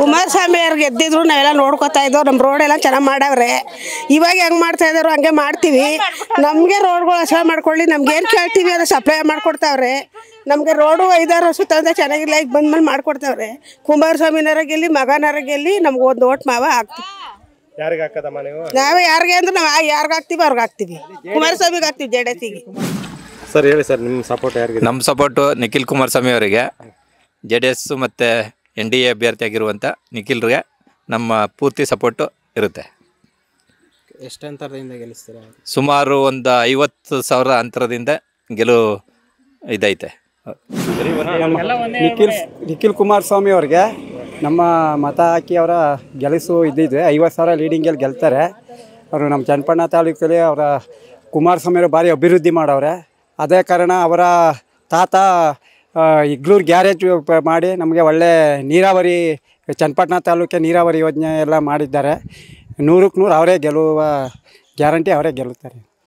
ಕುಮಾರಸ್ವಾಮಿ ಅವ್ರು ಗೆದ್ದಿದ್ರು ನಾವೆಲ್ಲ ನೋಡ್ಕೊತಾ ಇದ್ದೋ ನಮ್ಮ ರೋಡ್ ಎಲ್ಲ ಚೆನ್ನಾಗಿ ಮಾಡವ್ರೆ ಇವಾಗ ಹೆಂಗೆ ಮಾಡ್ತಾ ಇದ್ದಾರೋ ಹಂಗೆ ಮಾಡ್ತೀವಿ ನಮಗೆ ರೋಡ್ಗಳು ಅಸಹ ಮಾಡ್ಕೊಳ್ಳಿ ನಮ್ಗೆ ಏನು ಕೇಳ್ತೀವಿ ಅದು ಸಪ್ಲೈ ಮಾಡ್ಕೊಡ್ತಾವ್ರೆ ನಮಗೆ ರೋಡು ಐದಾರು ಸುತ್ತಂತ ಚೆನ್ನಾಗಿಲ್ಲ ಈಗ ಬಂದ್ ಮೇಲೆ ಮಾಡ್ಕೊಡ್ತಾವ್ರೆ ಕುಮಾರಸ್ವಾಮಿನವ್ರ ಗೆಲ್ಲಿ ಮಗನರ ಗೆಲ್ಲಿ ನಮ್ಗೆ ಒಂದು ಓಟ್ ಮಾವ ಹಾಕ್ತೀವಿ ನಾವು ಯಾರಿಗೆ ಅಂದ್ರೆ ನಾವು ಯಾರಿಗೆ ಹಾಕ್ತೀವಿ ಅವ್ರಿಗೆ ಹಾಕ್ತೀವಿ ಕುಮಾರಸ್ವಾಮಿಗೆ ಹಾಕ್ತೀವಿ ಜೆ ಡಿ ಸರ್ ಹೇಳಿ ಸರ್ ನಿಮ್ಮ ಸಪೋರ್ಟ್ ಯಾರಿಗೆ ನಮ್ಮ ಸಪೋರ್ಟು ನಿಖಿಲ್ ಕುಮಾರಸ್ವಾಮಿ ಅವರಿಗೆ ಜೆ ಡಿ ಎಸ್ ಮತ್ತು ಎನ್ ಡಿ ಎ ಅಭ್ಯರ್ಥಿಯಾಗಿರುವಂಥ ನಿಖಿಲ್ರಿಗೆ ನಮ್ಮ ಪೂರ್ತಿ ಸಪೋರ್ಟು ಇರುತ್ತೆ ಎಷ್ಟು ಅಂತರದಿಂದ ಗೆಲ್ಲಿಸ್ತೀರ ಸುಮಾರು ಒಂದು ಐವತ್ತು ಸಾವಿರ ಅಂತರದಿಂದ ಗೆಲುವು ಇದೈತೆ ನಿಖಿಲ್ ನಿಖಿಲ್ ಕುಮಾರಸ್ವಾಮಿ ಅವ್ರಿಗೆ ನಮ್ಮ ಮತ ಹಾಕಿ ಅವರ ಗೆಲಸು ಇದ್ದಿದ್ವಿ ಐವತ್ತು ಸಾವಿರ ಲೀಡಿಂಗಲ್ಲಿ ಗೆಲ್ತಾರೆ ಅವರು ನಮ್ಮ ಚನ್ನಪಣ್ಣ ತಾಲೂಕಲ್ಲಿ ಅವರ ಕುಮಾರಸ್ವಾಮಿಯವರು ಭಾರಿ ಅಭಿವೃದ್ಧಿ ಮಾಡವ್ರೆ ಅದೇ ಕಾರಣ ಅವರ ತಾತ ಇಗ್ಲೂರು ಗ್ಯಾರೇಜ್ ಮಾಡಿ ನಮಗೆ ಒಳ್ಳೆ ನೀರಾವರಿ ಚನ್ನಪಟ್ಟಣ ತಾಲೂಕೆ ನೀರಾವರಿ ಯೋಜನೆ ಎಲ್ಲ ಮಾಡಿದ್ದಾರೆ ನೂರಕ್ಕೆ ನೂರು ಅವರೇ ಗೆಲ್ಲುವ ಗ್ಯಾರಂಟಿ ಅವರೇ ಗೆಲ್ಲುತ್ತಾರೆ